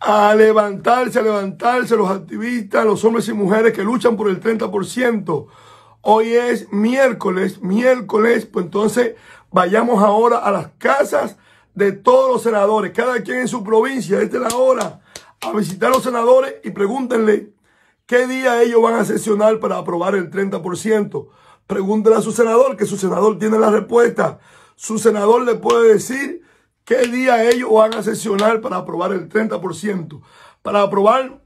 a levantarse, a levantarse los activistas, los hombres y mujeres que luchan por el 30%. Hoy es miércoles, miércoles, pues entonces vayamos ahora a las casas de todos los senadores, cada quien en su provincia, esta es la hora, a visitar a los senadores y pregúntenle qué día ellos van a sesionar para aprobar el 30%. Pregúntenle a su senador, que su senador tiene la respuesta. Su senador le puede decir ¿Qué día ellos van a sesionar para aprobar el 30%? Para aprobar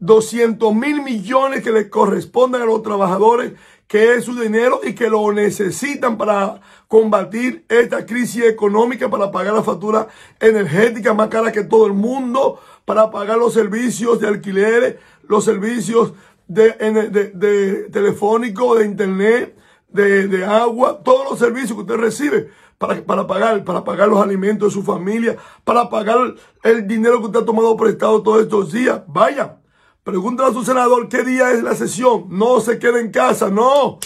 200 mil millones que le corresponden a los trabajadores, que es su dinero y que lo necesitan para combatir esta crisis económica, para pagar la factura energética más cara que todo el mundo, para pagar los servicios de alquileres, los servicios de, de telefónico, de internet, de, agua, todos los servicios que usted recibe para, para pagar, para pagar los alimentos de su familia, para pagar el dinero que usted ha tomado prestado todos estos días. Vaya, pregúntale a su senador qué día es la sesión. No se quede en casa, no.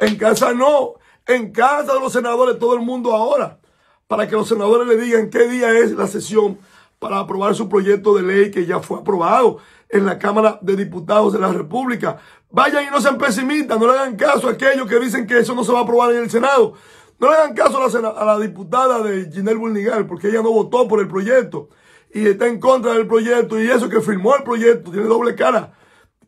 En casa no. En casa de los senadores, todo el mundo ahora. Para que los senadores le digan qué día es la sesión para aprobar su proyecto de ley que ya fue aprobado en la Cámara de Diputados de la República. Vayan y no sean pesimistas, no le hagan caso a aquellos que dicen que eso no se va a aprobar en el Senado. No le hagan caso a la, diputada de Ginel Bulnigal, porque ella no votó por el proyecto y está en contra del proyecto y eso que firmó el proyecto tiene doble cara.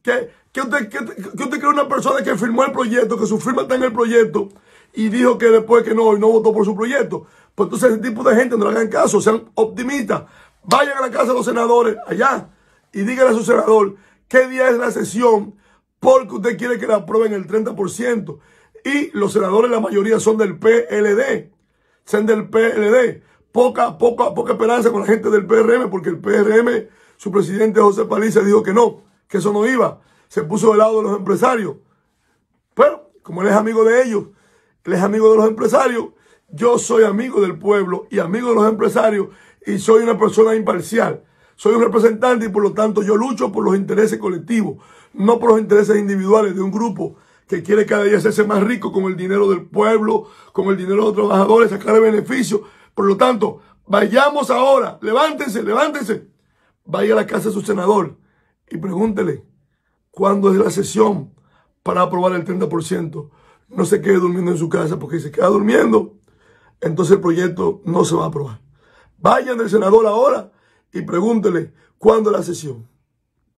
¿Qué, qué usted, qué, qué usted cree una persona que firmó el proyecto, que su firma está en el proyecto y dijo que después que no, y no votó por su proyecto? Pues entonces ese tipo de gente no le hagan caso, sean optimistas. Vayan a la casa de los senadores allá y dígale a su senador qué día es la sesión porque usted quiere que la aprueben el 30%. Y los senadores, la mayoría son del PLD. Son del PLD. Poca, poca, poca esperanza con la gente del PRM porque el PRM, su presidente José Paliza dijo que no, que eso no iba. Se puso del lado de los empresarios. Pero, como él es amigo de ellos, él es amigo de los empresarios, yo soy amigo del pueblo y amigo de los empresarios y soy una persona imparcial. Soy un representante y por lo tanto yo lucho por los intereses colectivos, no por los intereses individuales de un grupo que quiere cada día hacerse más rico con el dinero del pueblo, con el dinero de los trabajadores, sacar beneficios. Por lo tanto, vayamos ahora, levántense, levántense. Vaya a la casa de su senador y pregúntele cuándo es la sesión para aprobar el 30%. No se quede durmiendo en su casa porque si se queda durmiendo, entonces el proyecto no se va a aprobar. Vayan del senador ahora y pregúntele cuándo la sesión.